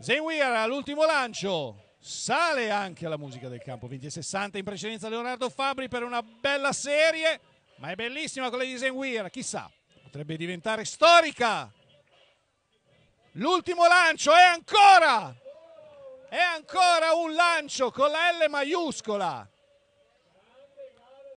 Zenweir all'ultimo lancio. Sale anche la musica del campo, 20 e 60 in precedenza Leonardo Fabri per una bella serie, ma è bellissima quella di Zenweir, chissà, potrebbe diventare storica. L'ultimo lancio è ancora, è ancora un lancio con la L maiuscola